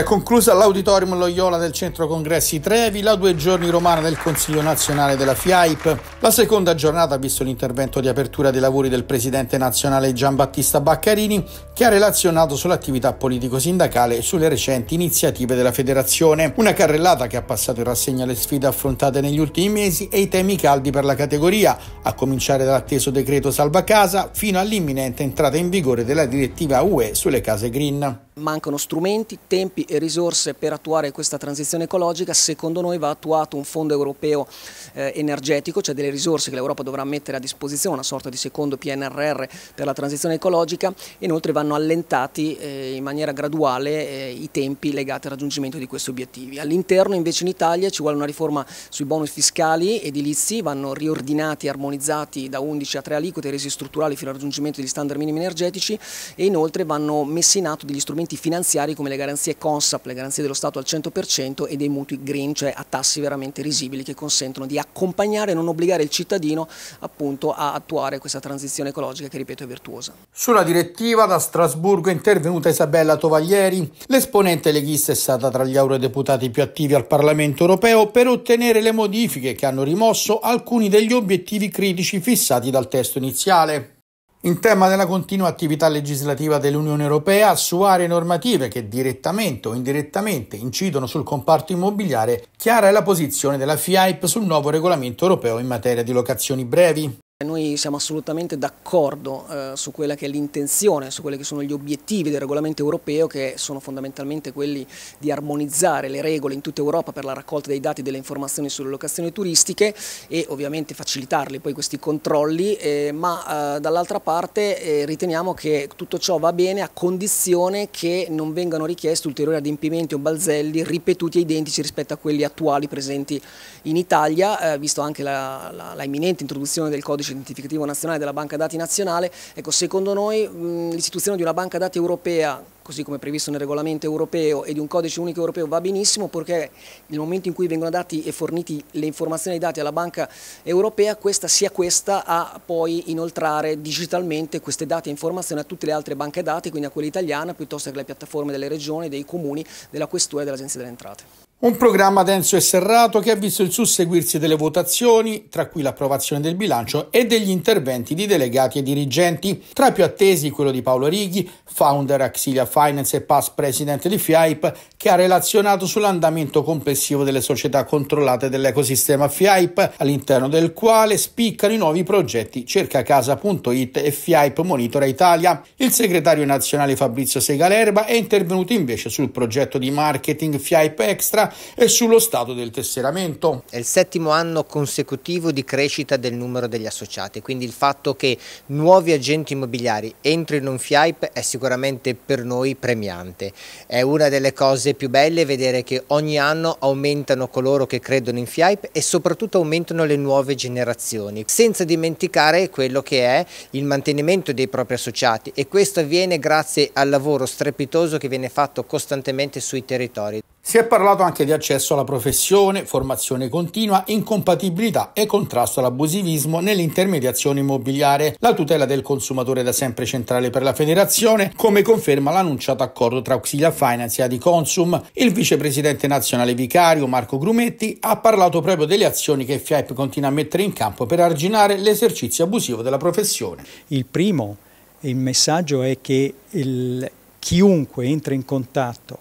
è conclusa l'auditorium Loyola del Centro Congressi Trevi la due giorni romana del Consiglio nazionale della FIAIP. La seconda giornata ha visto l'intervento di apertura dei lavori del presidente nazionale Giambattista Baccarini, che ha relazionato sull'attività politico-sindacale e sulle recenti iniziative della federazione. Una carrellata che ha passato in rassegna le sfide affrontate negli ultimi mesi e i temi caldi per la categoria, a cominciare dall'atteso decreto salva casa fino all'imminente entrata in vigore della direttiva UE sulle case green mancano strumenti, tempi e risorse per attuare questa transizione ecologica, secondo noi va attuato un fondo europeo eh, energetico, cioè delle risorse che l'Europa dovrà mettere a disposizione, una sorta di secondo PNRR per la transizione ecologica, inoltre vanno allentati eh, in maniera graduale eh, i tempi legati al raggiungimento di questi obiettivi. All'interno invece in Italia ci vuole una riforma sui bonus fiscali edilizi, vanno riordinati e armonizzati da 11 a 3 aliquote resi strutturali fino al raggiungimento degli standard minimi energetici e inoltre vanno messi in atto degli strumenti strumenti finanziari come le garanzie CONSAP, le garanzie dello Stato al 100% e dei mutui green, cioè a tassi veramente risibili che consentono di accompagnare e non obbligare il cittadino appunto a attuare questa transizione ecologica che ripeto è virtuosa. Sulla direttiva da Strasburgo è intervenuta Isabella Tovaglieri, l'esponente leghista è stata tra gli eurodeputati più attivi al Parlamento europeo per ottenere le modifiche che hanno rimosso alcuni degli obiettivi critici fissati dal testo iniziale. In tema della continua attività legislativa dell'Unione Europea su aree normative che direttamente o indirettamente incidono sul comparto immobiliare, chiara è la posizione della FIAIP sul nuovo regolamento europeo in materia di locazioni brevi. Noi siamo assolutamente d'accordo eh, su quella che è l'intenzione, su quelli che sono gli obiettivi del regolamento europeo che sono fondamentalmente quelli di armonizzare le regole in tutta Europa per la raccolta dei dati e delle informazioni sulle locazioni turistiche e ovviamente facilitarli poi questi controlli, eh, ma eh, dall'altra parte eh, riteniamo che tutto ciò va bene a condizione che non vengano richiesti ulteriori adempimenti o balzelli ripetuti e identici rispetto a quelli attuali presenti in Italia, eh, visto anche la, la, la imminente introduzione del codice codice identificativo nazionale della banca dati nazionale, ecco, secondo noi l'istituzione di una banca dati europea così come previsto nel regolamento europeo e di un codice unico europeo va benissimo perché nel momento in cui vengono dati e forniti le informazioni e i dati alla banca europea questa sia questa a poi inoltrare digitalmente queste date e informazioni a tutte le altre banche dati quindi a quella italiana piuttosto che alle piattaforme delle regioni, dei comuni, della questura e dell'agenzia delle entrate. Un programma denso e serrato che ha visto il susseguirsi delle votazioni, tra cui l'approvazione del bilancio e degli interventi di delegati e dirigenti. Tra i più attesi quello di Paolo Righi, founder Axilia Finance e past president di FIAIP, che ha relazionato sull'andamento complessivo delle società controllate dell'ecosistema FIAIP, all'interno del quale spiccano i nuovi progetti cercacasa.it e FIAIP Monitora Italia. Il segretario nazionale Fabrizio Segalerba è intervenuto invece sul progetto di marketing FIAIP Extra e sullo stato del tesseramento. È il settimo anno consecutivo di crescita del numero degli associati, quindi il fatto che nuovi agenti immobiliari entrino in FIAIP è sicuramente per noi premiante. È una delle cose più belle vedere che ogni anno aumentano coloro che credono in FIAIP e soprattutto aumentano le nuove generazioni, senza dimenticare quello che è il mantenimento dei propri associati e questo avviene grazie al lavoro strepitoso che viene fatto costantemente sui territori. Si è parlato anche di accesso alla professione, formazione continua, incompatibilità e contrasto all'abusivismo nell'intermediazione immobiliare. La tutela del consumatore è da sempre centrale per la federazione, come conferma l'annunciato accordo tra Auxilia Finance e Adiconsum. Il vicepresidente nazionale vicario Marco Grumetti ha parlato proprio delle azioni che FIAP continua a mettere in campo per arginare l'esercizio abusivo della professione. Il primo, il messaggio è che il, chiunque entra in contatto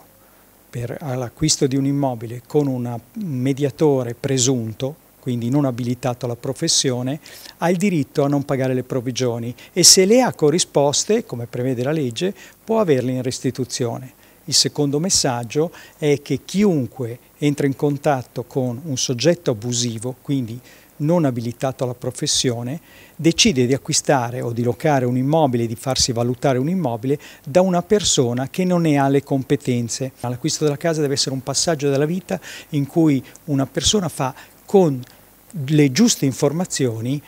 per, all'acquisto di un immobile con un mediatore presunto, quindi non abilitato alla professione, ha il diritto a non pagare le provvigioni e se le ha corrisposte, come prevede la legge, può averle in restituzione. Il secondo messaggio è che chiunque entra in contatto con un soggetto abusivo, quindi non abilitato alla professione decide di acquistare o di locare un immobile, di farsi valutare un immobile da una persona che non ne ha le competenze. L'acquisto della casa deve essere un passaggio della vita in cui una persona fa con le giuste informazioni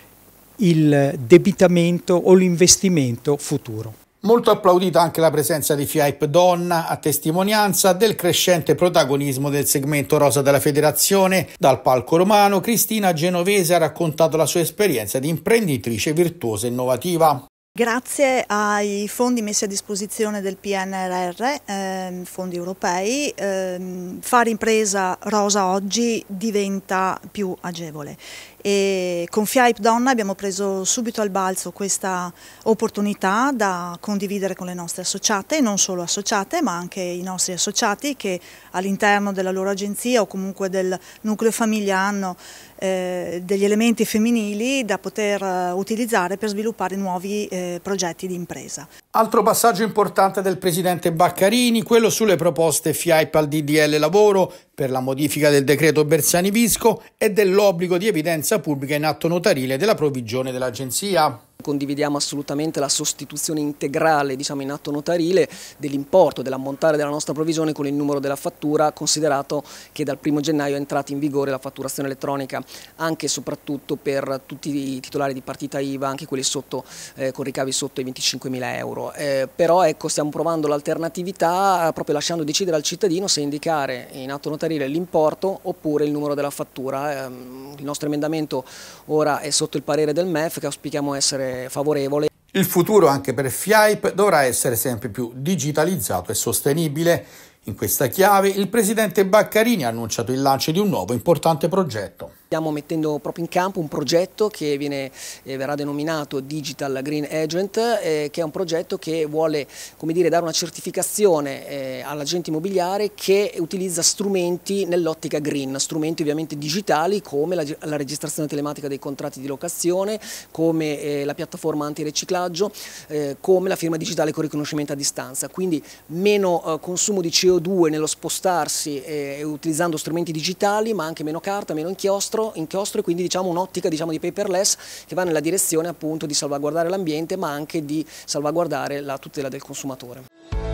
il debitamento o l'investimento futuro. Molto applaudita anche la presenza di FIAIP Donna a testimonianza del crescente protagonismo del segmento rosa della federazione. Dal palco romano Cristina Genovese ha raccontato la sua esperienza di imprenditrice virtuosa e innovativa. Grazie ai fondi messi a disposizione del PNRR, eh, fondi europei, eh, fare impresa rosa oggi diventa più agevole. E con FIAIP Donna abbiamo preso subito al balzo questa opportunità da condividere con le nostre associate, non solo associate ma anche i nostri associati che all'interno della loro agenzia o comunque del nucleo famiglia hanno eh, degli elementi femminili da poter eh, utilizzare per sviluppare nuovi eh, progetti di impresa. Altro passaggio importante del presidente Baccarini, quello sulle proposte FIAIP al DDL lavoro per la modifica del decreto Bersani Visco e dell'obbligo di evidenza pubblica in atto notarile della provvigione dell'agenzia. Condividiamo assolutamente la sostituzione integrale diciamo, in atto notarile dell'importo, dell'ammontare della nostra provvisione con il numero della fattura, considerato che dal 1 gennaio è entrata in vigore la fatturazione elettronica, anche e soprattutto per tutti i titolari di partita IVA, anche quelli sotto, eh, con ricavi sotto i 25.000 euro. Eh, però ecco, stiamo provando l'alternatività eh, proprio lasciando decidere al cittadino se indicare in atto notarile l'importo oppure il numero della fattura. Eh, il nostro emendamento ora è sotto il parere del MEF che auspichiamo essere favorevole. Il futuro anche per FIAIP dovrà essere sempre più digitalizzato e sostenibile. In questa chiave il presidente Baccarini ha annunciato il lancio di un nuovo importante progetto. Stiamo mettendo proprio in campo un progetto che viene, eh, verrà denominato Digital Green Agent, eh, che è un progetto che vuole dire, dare una certificazione eh, all'agente immobiliare che utilizza strumenti nell'ottica green, strumenti ovviamente digitali come la, la, registrazione telematica dei contratti di locazione, come eh, la piattaforma antiriciclaggio, eh, come la firma digitale con riconoscimento a distanza. Quindi meno consumo di CO2 nello spostarsi utilizzando strumenti digitali, ma anche meno carta, meno inchiostro inchiostro, inchiostro e quindi diciamo un'ottica diciamo, di paperless che va nella direzione appunto di salvaguardare l'ambiente ma anche di salvaguardare la tutela del consumatore.